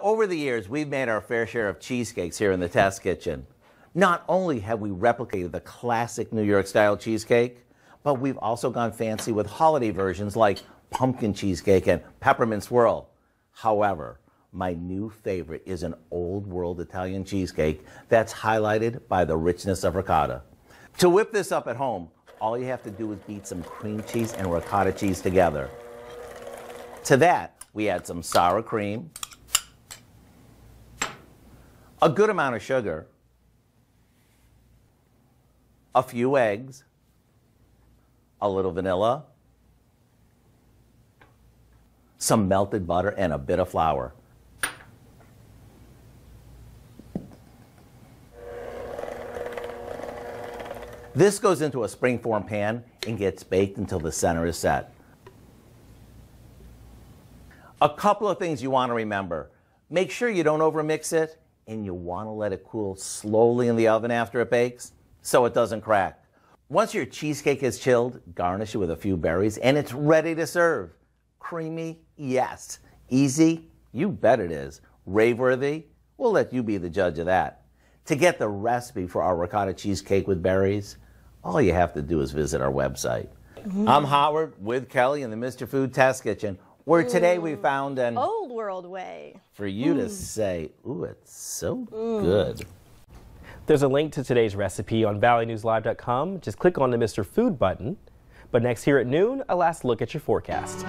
Over the years, we've made our fair share of cheesecakes here in the test kitchen. Not only have we replicated the classic New York style cheesecake, but we've also gone fancy with holiday versions like pumpkin cheesecake and peppermint swirl. However, my new favorite is an old world Italian cheesecake that's highlighted by the richness of ricotta. To whip this up at home, all you have to do is beat some cream cheese and ricotta cheese together. To that, we add some sour cream, a good amount of sugar, a few eggs, a little vanilla, some melted butter, and a bit of flour. This goes into a springform pan and gets baked until the center is set. A couple of things you want to remember. Make sure you don't overmix it and you want to let it cool slowly in the oven after it bakes so it doesn't crack. Once your cheesecake is chilled, garnish it with a few berries and it's ready to serve. Creamy? Yes. Easy? You bet it is. Raveworthy? We'll let you be the judge of that. To get the recipe for our ricotta cheesecake with berries, all you have to do is visit our website. Mm -hmm. I'm Howard with Kelly in the Mr. Food Test Kitchen. Where today we found an old world way for you to hmm. say, ooh, it's so hmm. good. There's a link to today's recipe on valleynewslive.com. Just click on the Mr. Food button. But next here at noon, a last look at your forecast.